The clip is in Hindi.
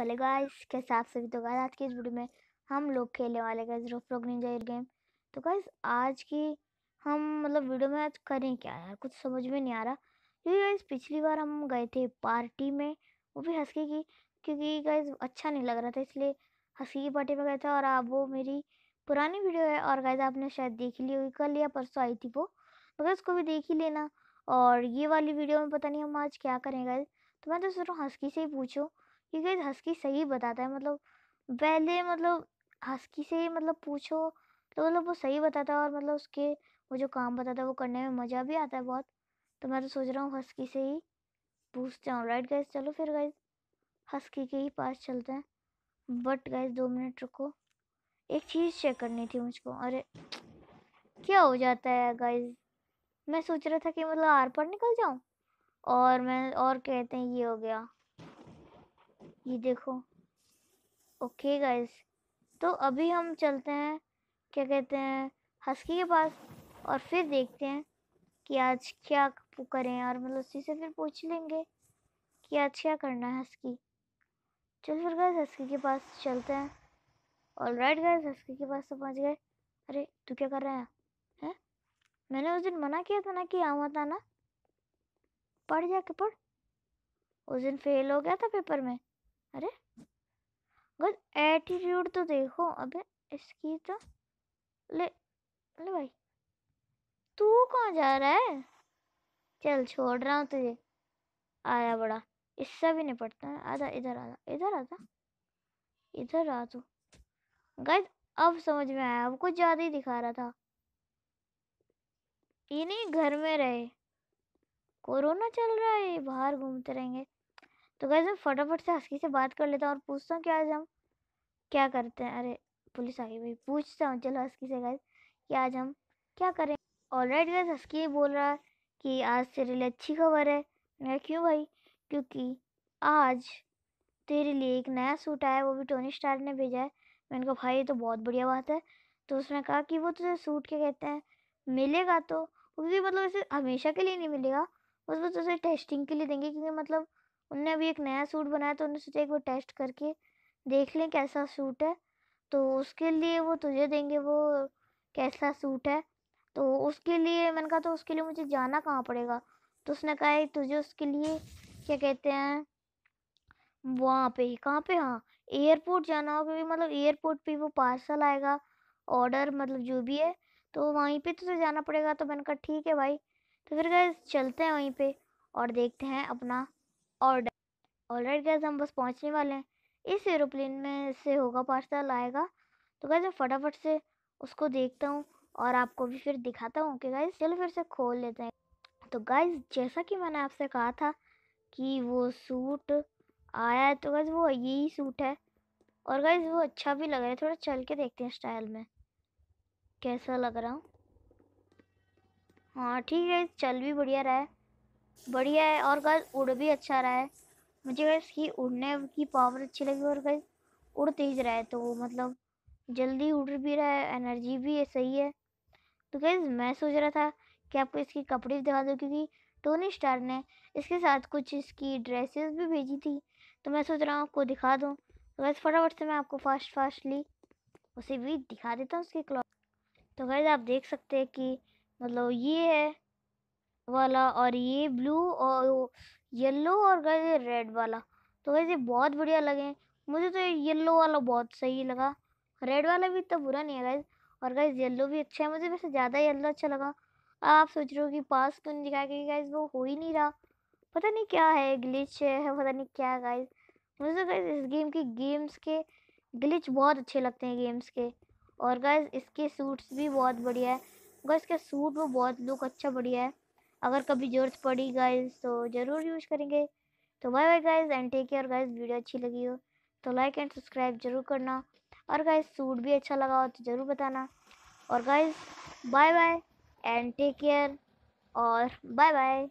हेलो गाइस कैसे आप सभी तो गाइस आज की इस वीडियो में हम लोग खेलने वाले गाइस नहीं निंजा गेम तो गाइस आज की हम मतलब वीडियो में आज करें क्या यार कुछ समझ में नहीं आ रहा क्योंकि गाइस पिछली बार हम गए थे पार्टी में वो भी हंसकी की क्योंकि गाइस अच्छा नहीं लग रहा था इसलिए हंसकी की पार्टी में गए थे और अब वो मेरी पुरानी वीडियो है और गाइस आपने शायद देख ली होगी कल या परसों आई थी वो तो गाइस उसको भी देख ही लेना और ये वाली वीडियो में पता नहीं हम आज क्या करें गाइस तो मैं तो सिर्फ हंसकी से ही पूछूँ कि गाइस हस्की सही बताता है मतलब पहले मतलब हस्की से मतलब पूछो तो मतलब वो सही बताता है और मतलब उसके वो जो काम बताता है वो करने में मज़ा भी आता है बहुत तो मैं तो सोच रहा हूँ हस्की से ही पूछते हूँ राइट गाइज चलो फिर गाइज हस्की के ही पास चलते हैं बट गाइज दो मिनट रुको एक चीज़ चेक करनी थी मुझको अरे क्या हो जाता है गाइज मैं सोच रहा था कि मतलब आर पार निकल जाऊँ और मैं और कहते हैं ये हो गया ये देखो ओके गाइस तो अभी हम चलते हैं क्या कहते हैं हस्की के पास और फिर देखते हैं कि आज क्या करें और मतलब उसी से फिर पूछ लेंगे कि आज क्या करना है हस्की चल फिर गाइस हस्की के पास चलते हैं ऑल राइट गाइस हस्की के पास तो पहुँच गए अरे तू क्या कर रहा है हैं मैंने उस दिन मना किया था ना कि आऊँ मत आना पढ़ जाके पढ़ उस दिन फेल हो गया था पेपर में अरे गल एटीट्यूड तो देखो अबे इसकी तो ले ले भाई तू कहाँ जा रहा है चल छोड़ रहा हूँ तुझे आया बड़ा इससे भी नहीं पड़ता है आधा इधर आधा इधर आधा इधर आ तू गज अब समझ में आया अब कुछ ज़्यादा ही दिखा रहा था ये नहीं घर में रहे कोरोना चल रहा है बाहर घूमते रहेंगे तो गैस मैं फटाफट से हस्की से बात कर लेता हूँ और पूछता हूँ कि आज हम क्या करते हैं अरे पुलिस आ गई भाई पूछता हूँ चलो हस्की से गैस कि आज हम क्या करें ऑलराइट राइट गैस हस्की बोल रहा है कि आज तेरे लिए अच्छी खबर है मैं क्यों भाई क्योंकि आज तेरे लिए एक नया सूट आया वो भी टोनी स्टार ने भेजा है मैंने कहा भाई ये तो बहुत बढ़िया बात है तो उसने कहा कि वो तुझे सूट क्या कहते हैं मिलेगा तो क्योंकि मतलब इसे हमेशा के लिए नहीं मिलेगा बस वो तुझे टेस्टिंग के लिए देंगे क्योंकि मतलब उनने अभी एक नया सूट बनाया तो उन्होंने सोचा एक बार टेस्ट करके देख लें कैसा सूट है तो उसके लिए वो तुझे देंगे वो कैसा सूट है तो उसके लिए मैंने कहा तो उसके लिए मुझे जाना कहाँ पड़ेगा तो उसने कहा तुझे उसके लिए क्या कहते हैं वहाँ पे कहाँ पे हाँ एयरपोर्ट जाना होगा क्योंकि मतलब एयरपोर्ट पे वो पार्सल आएगा ऑर्डर मतलब जो भी है तो वहीं पे तुझे जाना पड़ेगा तो मैंने कहा ठीक है भाई तो फिर गए चलते हैं वहीं पे और देखते हैं अपना ऑर्डर ऑलराइट गैस हम बस पहुंचने वाले हैं इस एरोप्लेन में से होगा पार्सल आएगा तो गैस मैं फटाफट से उसको देखता हूँ और आपको भी फिर दिखाता हूँ कि गाइज चलो फिर से खोल लेते हैं तो गाइज जैसा कि मैंने आपसे कहा था कि वो सूट आया है तो गैस वो यही सूट है और गाइज वो अच्छा भी लग रहा है थोड़ा चल के देखते हैं स्टाइल में कैसा लग रहा हूँ हाँ ठीक है चल भी बढ़िया रहा है बढ़िया है और गैस उड़ भी अच्छा रहा है मुझे गाइस इसकी उड़ने की पावर अच्छी लगी और गैस उड़ तेज रहा है तो मतलब जल्दी उड़ भी रहा है एनर्जी भी है सही है तो गाइस मैं सोच रहा था कि आपको इसकी कपड़े दिखा दूँ क्योंकि टोनी स्टार ने इसके साथ कुछ इसकी ड्रेसेस भी भेजी थी तो मैं सोच रहा हूँ आपको दिखा दूँ तो गैस फटाफट से मैं आपको फास्ट फास्टली उसे भी दिखा देता हूँ उसके क्लॉथ तो गैस आप देख सकते हैं कि मतलब ये है वाला और ये ब्लू और येलो और गए रेड वाला तो वैसे बहुत बढ़िया लगे मुझे तो येलो वाला बहुत सही लगा रेड वाला भी इतना बुरा नहीं है गाइज और गाइज येलो भी अच्छा है मुझे वैसे ज़्यादा येलो अच्छा लगा आप सोच रहे हो कि पास क्यों नहीं दिखाया क्योंकि गाइज वो हो ही नहीं रहा पता नहीं क्या है ग्लिच है पता नहीं क्या है गाइज मुझे तो गाइज इस गेम के गेम्स के ग्लिच बहुत अच्छे लगते हैं गेम्स के और गाइज इसके सूट्स भी बहुत बढ़िया है गाइज इसका सूट वो बहुत लुक अच्छा बढ़िया है अगर कभी ज़रूरत पड़ी गाइज तो ज़रूर यूज़ करेंगे तो bye bye guys and take care guys video अच्छी लगी हो तो लाइक एंड सब्सक्राइब जरूर करना और गाइज सूट भी अच्छा लगा हो तो ज़रूर बताना और guys bye bye and take care और बाय बाय